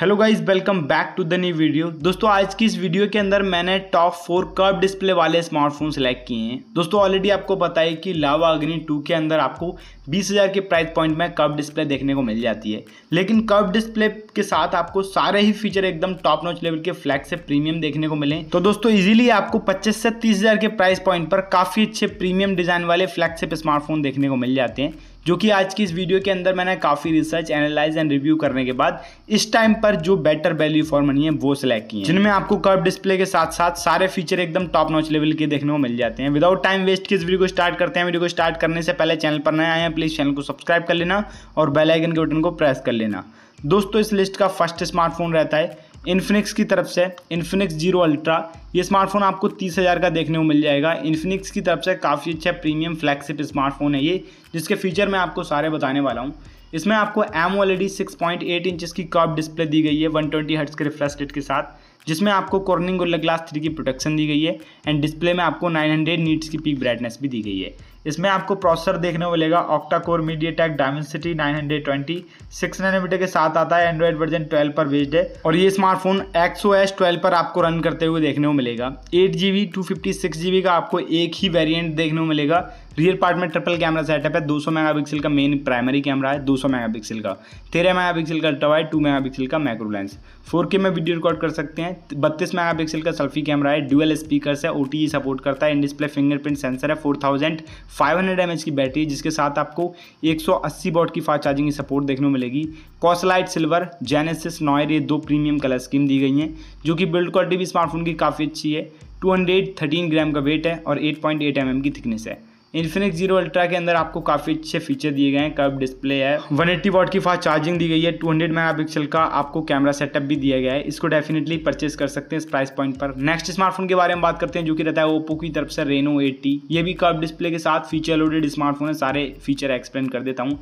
hello guys welcome back to the new video दोस्तों आज की इस वीडियो के अंदर मैंने टॉप फोर कर्व डिस्प्ले वाले स्मार्टफोन सेलेक्ट किए हैं दोस्तों ऑलरेडी आपको बताया कि लावा अग्नि 2 के अंदर आपको बीस हज़ार के प्राइस पॉइंट में कर्व डिस्प्ले देखने को मिल जाती है लेकिन कर्व डिस्प्ले के साथ आपको सारे ही फीचर एकदम टॉप नॉच लेवल के फ्लैग से प्रीमियम देखने को मिले तो दोस्तों इजीली आपको पच्चीस से तीस हज़ार के प्राइस पॉइंट पर काफ़ी अच्छे प्रीमियम डिज़ाइन वाले फ्लैगशिप स्मार्टफोन देखने को मिल जाते हैं जो कि आज की इस वीडियो के अंदर मैंने काफ़ी रिसर्च एनालाइज एंड रिव्यू करने के बाद इस टाइम पर जो बेटर वैल्यू फॉर मनी है वो सिलेक्ट किए जिनमें आपको कर्व डिस्प्ले के साथ साथ सारे फीचर एकदम टॉप नॉच लेवल के देखने को मिल जाते हैं विदाउट टाइम वेस्ट की इस वीडियो को स्टार्ट करते हैं वीडियो को स्टार्ट करने से पहले चैनल पर नए आए हैं प्लीज़ चैनल को सब्सक्राइब कर लेना और बेल आइकन के बटन को प्रेस कर लेना दोस्तों इस लिस्ट का फर्स्ट स्मार्टफोन रहता है इन्फिनिक्स की तरफ से इन्फिनिक्स जीरो अल्ट्रा ये स्मार्टफोन आपको तीस हज़ार का देखने को मिल जाएगा इन्फिनिक्स की तरफ से काफ़ी अच्छा प्रीमियम फ्लैगशिप स्मार्टफोन है ये जिसके फीचर मैं आपको सारे बताने वाला हूँ इसमें आपको M O AMOLED six point eight inches की कर्व डिस्प्ले दी गई है वन ट्वेंटी हर्ट्स के रिफ्रेश रेट के साथ जिसमें आपको कॉर्निंग गोल्ला ग्लास थ्री की प्रोटेक्शन दी गई है एंड डिस्प्ले में आपको नाइन हंड्रेड नीट्स की पीक ब्राइटनेस भी दी गई है इसमें आपको प्रोसेसर देखने को मिलेगा octa core MediaTek Dimensity nine hundred twenty six nanometer के साथ आता है एंड्रॉइड वर्जन ट्वेल्व पर बेस्ड है और ये स्मार्टफोन एक्सो एस ट्वेल्व पर आपको रन करते हुए देखने को मिलेगा eight G B two fifty six G B का आपको एक ही वेरियंट देखने को मिलेगा रियर पार्ट में ट्रिपल कैमरा सेटअप है 200 मेगापिक्सल का मेन प्राइमरी कैमरा है 200 मेगापिक्सल का 13 मेगापिक्सल का वाइड 2 मेगापिक्सल का मैक्रो लेंस 4K में वीडियो रिकॉर्ड कर सकते हैं 32 मेगापिक्सल का सेल्फी कैमरा है डुअल स्पीकर्स है ओ सपोर्ट e करता है इन डिस्प्ले फिंगरप्रिंट सेंसर है 4500 थाउजेंड की बैटरी जिसके साथ आपको 180 वॉट की फास्ट चार्जिंग की सपोर्ट देखने को मिलेगी कॉसलाइट सिल्वर जेनेसिस नॉयर ये दो प्रीमियम कलर स्कीम दी गई हैं जो कि बिल्ड क्वालिटी भी स्मार्टफोन की काफ़ी अच्छी है 213 ग्राम का वेट है और 8.8 पॉइंट mm की थिकनेस है इन्फिनिक्स जीरो अल्ट्रा के अंदर आपको काफ़ी अच्छे फीचर दिए गए हैं कर्व डिस्प्ले है 180 एट्टी वॉट की फास्ट चार्जिंग दी गई है 200 हंड्रेड पिक्सल का आपको कैमरा सेटअप भी दिया गया है इसको डेफिनेटली परचेज कर सकते हैं इस प्राइस पॉइंट पर नेक्स्ट स्मार्टफोन के बारे में बात करते हैं जो कि रहता है ओप्पो की तरफ से रेनो एट्टी ये भी कर्व डिस्प्ले के साथ फीचर लोडेड स्मार्टफोन है सारे फीचर एक्सप्लेन कर देता हूँ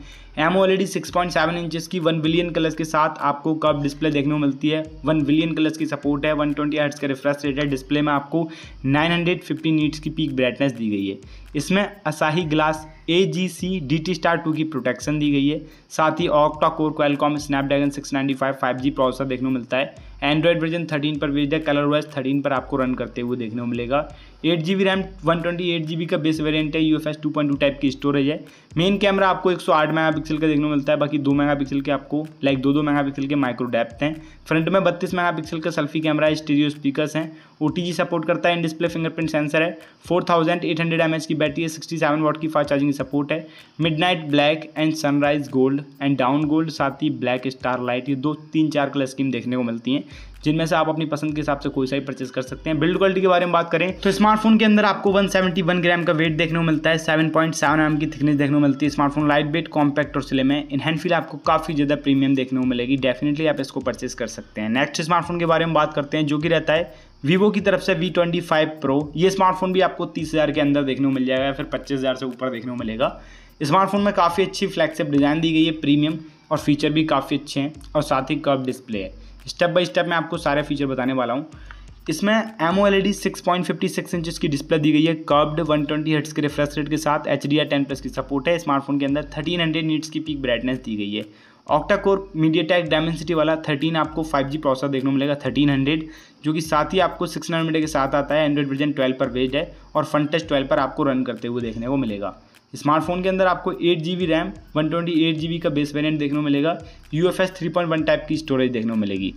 एम ओ L E six point seven inches की वन बिलियन कलर्स के साथ आपको कर्व डिस्प्ले देखने को मिलती है वन बिलियन कलर्स की सपोर्ट है वन ट्वेंटी हर्ट्स का रिफ्रेश रेट है डिस्प्ले में आपको नाइन हंड्रेड फिफ्टी नीट्स की पीक ब्राइटनेस दी गई है इसमें Asahi glass A G C D T star two की प्रोटेक्शन दी गई है साथ ही ऑक्टा कोर को Snapdragon six ninety five five G processor देखने को मिलता है एंड्रॉइड वर्जन थर्टीन पर भेज दिया कलर वाइज थर्टीन पर आपको रन करते हुए देखने को मिलेगा eight G B RAM one twenty eight G B का बेस वेरिएंट है U F S two point two type की स्टोरेज है मेन कैमरा आपको एक सौ आठ मेगा पिक्सल का देखने को मिलता है बाकी दो मेगा पिक्सल के आपको लाइक दो दो मेगा पिक्सल के माइक्रो डेप्थ हैं फ्रंट में बत्तीस मेगा पिक्सल का सेल्फी कैमरा है स्टीरियो स्पीकर्स हैं ओ टी जी सपोर्ट करता है इन डिस्प्ले फिंगरप्रिंट सेंसर है four thousand eight hundred M H की बैटरी है सिक्सटी सेवन वॉट की फास्ट चार्जिंग सपोर्ट है midnight black and sunrise gold and dawn gold साथ ही ब्लैक स्टार लाइट ये दो तीन चार कलर स्कीम देखने को मिलती हैं जिनमें से आप अपनी पसंद के हिसाब से कोई सा ही परचेज कर सकते हैं बिल्ड क्वालिटी के बारे में बात करें तो स्मार्टफोन के अंदर आपको 171 ग्राम का वेट देखने को मिलता है 7.7 पॉइंट एम की थिकनेस देखने को मिलती है स्मार्टफोन लाइट वेट कॉम्पैक्ट और सिले है इन हैंडफील आपको काफ़ी ज़्यादा प्रीमियम देखने को मिलेगी डेफिनेटली आप इसको परचेज कर सकते हैं नेक्स्ट स्मार्टफोन के बारे में बात करते हैं जो कि रहता है वीवो की तरफ से वी ट्वेंटी फाइव प्रो ये स्मार्टफोन भी आपको तीस हज़ार के अंदर देखने को मिल जाएगा फिर पच्चीस हज़ार से ऊपर देखने को मिलेगा स्मार्टफोन में काफ़ी अच्छी फ्लैगशिप डिज़ाइन दी गई है प्रीमियम और फीचर भी काफ़ी अच्छे हैं और साथ ही कर्व डिस्प्ले है स्टेप बाय स्टेप मैं आपको सारे फीचर बताने वाला हूँ इसमें एम ओ L E D six point fifty six inch की डिस्प्ले दी गई है कर्ब्ड वन ट्वेंटी हर्ट्स के रिफ्रेश रेट के साथ H D R ten plus की सपोर्ट है स्मार्टफोन के अंदर थर्टीन हंड्रेड नीट्स की पीक ब्राइटनेस दी गई है octa core MediaTek Dimensity वाला थर्टीन आपको फाइव जी प्रोसेसर देखने को मिलेगा थर्टीन हंड्रेड जो कि साथ ही आपको सिक्स हंड्रेड के साथ आता है एंड्रॉइड वर्जन ट्वेल्व पर बेस्ड है और फन टच ट्वेल्व पर आपको रन करते हुए देखने को मिलेगा स्मार्टफोन के अंदर आपको eight G B RAM one twenty eight G B का बेस वेरियंट देखने को मिलेगा U F S three point one type की स्टोरेज देखने को मिलेगी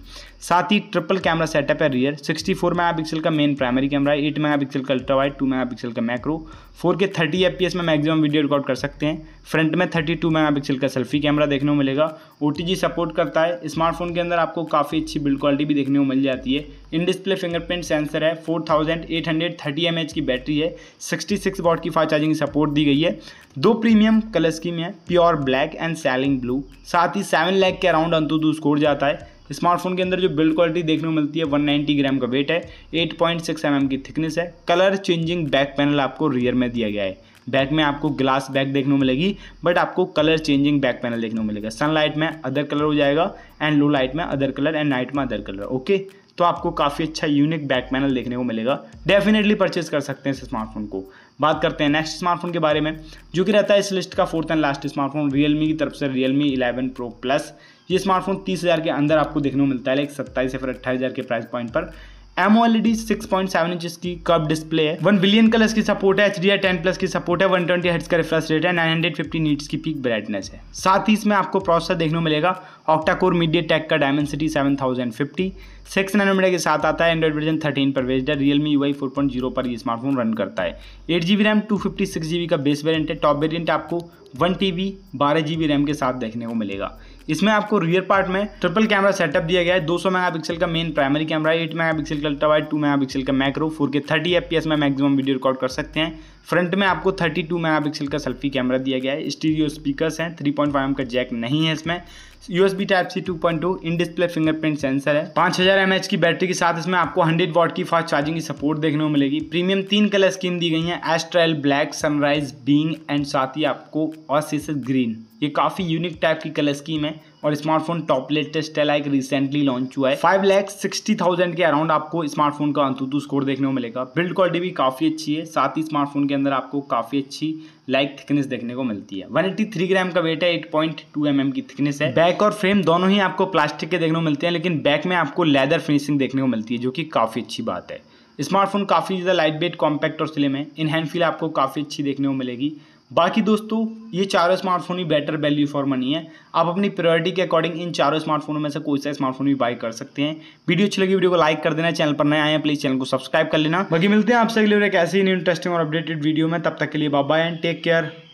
साथ ही ट्रिपल कैमरा सेटअप है rear sixty four mega pixel का मेन प्राइमरी कैमरा है एट मेगा पिक्सल का ultra wide two mega pixel का macro four K thirty F P S में मैक्सिमम वीडियो रिकॉर्ड कर सकते हैं फ्रंट में थर्टी टू मेगा पिक्सल का सेल्फी कैमरा देखने को मिलेगा ओ टी जी सपोर्ट करता है स्मार्टफोन के अंदर आपको काफ़ी अच्छी बिल्ड क्वालिटी भी देखने को मिल जाती है इन डिस्प्ले फिंगरप्रिंट सेंसर है four thousand eight hundred thirty M H की बैटरी है सिक्सटी सिक्स वॉट की फास्ट चार्जिंग सपोर्ट दी गई है दो प्रीमियम कलर स्कीम है pure black and sailing blue साथ ही सेवन लैक के अराउंड अंतुदू स्कोर जाता है स्मार्टफोन के अंदर जो बिल्ड क्वालिटी देखने को मिलती है 190 ग्राम का वेट है 8.6 पॉइंट mm की थिकनेस है कलर चेंजिंग बैक पैनल आपको रियर में दिया गया है बैक में आपको ग्लास बैक देखने को मिलेगी बट आपको कलर चेंजिंग बैक पैनल देखने को मिलेगा सनलाइट में अदर कलर हो जाएगा एंड लो लाइट में अदर कलर एंड नाइट में अदर कलर ओके तो आपको काफ़ी अच्छा यूनिक बैक पैनल देखने को मिलेगा डेफिनेटली परचेज कर सकते हैं इस स्मार्टफोन को बात करते हैं नेक्स्ट स्मार्टफोन के बारे में जो कि रहता है इस लिस्ट का fourth and last smartphone Realme की तरफ से रियलमी इलेवन प्रो प्लस ये स्मार्टफोन तीस हज़ार के अंदर आपको देखने को मिलता है लाइक सत्ताईस या फिर अट्ठाईस हज़ार के प्राइस पॉइंट पर एमओएलईडी 6.7 इंच की कप डिस्प्ले है वन बिलियन कलर्स की सपोर्ट है एच आई टेन प्लस की सपोर्ट है वन ट्वेंटी का रिफ्रेश रेट है फिफ्टी नीट्स की पीक ब्राइटनेस है साथ ही इसमें आपको प्रोसेसर देखने को मिलेगा ऑक्टा कोर मीडिया टेक का डायमेंसिटी फिफ्टी सिक्स नैनोमीटर के साथ आता है एंड्रॉइड वर्जन थर्टीन पर बेस्ड है रियलमी यू आई पर ये स्मार्टफोन रन करता है eight G B RAM two fifty six G B का बेस वेरियंट है टॉप वेरियंट आपको वन टी बी बारह जी बी रैम के साथ देखने को मिलेगा इसमें आपको रियर पार्ट में ट्रिपल कैमरा सेटअप दिया गया है 200 पिक्सल का main primary camera eight 8 megapixel का अल्ट्रा वाइड 2 मेगापिक्सल का मैक्रो 4K 30 एस में मैक्सिमम वीडियो रिकॉर्ड कर सकते हैं फ्रंट में आपको 32 टू का सेल्फी कैमरा दिया गया है स्टीरियो स्पीकर्स हैं 3.5 पॉइंट का जैक नहीं है इसमें USB type C 2.2 in display fingerprint sensor है 5000 हजार की बैटरी के साथ इसमें आपको 100 वॉट की फास्ट चार्जिंग की सपोर्ट देखने को मिलेगी प्रीमियम तीन कलर स्कीम दी गई है एस्ट्राइल ब्लैक सनराइज बींग एंड साथ ही आपको और ग्रीन ये काफ़ी यूनिक टाइप की कलर स्कीम है और स्मार्टफोन टॉप लेटेस्ट है लाइक रिसेंटली लॉन्च हुआ है फाइव लैक सिक्सटी थाउजेंड के अराउंड आपको स्मार्टफोन का अंतुतु स्कोर देखने को मिलेगा बिल्ड क्वालिटी भी काफ़ी अच्छी है साथ ही स्मार्टफोन के अंदर आपको काफ़ी अच्छी लाइक थिकनेस देखने को मिलती है थ्री ग्राम का वेट है एट पॉइंट एम की थिकनेस है बैक और फ्रेम दोनों ही आपको प्लास्टिक के देखने को मिलते हैं लेकिन बैक में आपको लेदर फिनिशिंग देखने को मिलती है जो कि काफ़ी अच्छी बात है स्मार्टफोन काफ़ी ज़्यादा लाइट वेट कॉम्पैक्ट और स्लिम है इन हैंड फील आपको काफ़ी अच्छी देखने को मिलेगी बाकी दोस्तों ये चारों स्मार्टफोन ही बेटर वैल्यू फॉर मनी है आप अपनी प्रायोरिटी के अकॉर्डिंग इन चारों स्मार्टफोनों में से कोई सा स्मार्टफोन भी बाय कर सकते हैं वीडियो अच्छी लगी वीडियो को लाइक कर देना चैनल पर नए आए हैं प्लीज़ चैनल को सब्सक्राइब कर लेना बाकी मिलते हैं आपसे अगले एक ऐसे ही इंटरेस्टिंग और अपडेटेड वीडियो में तब तक के लिए बाय एंड टेक केयर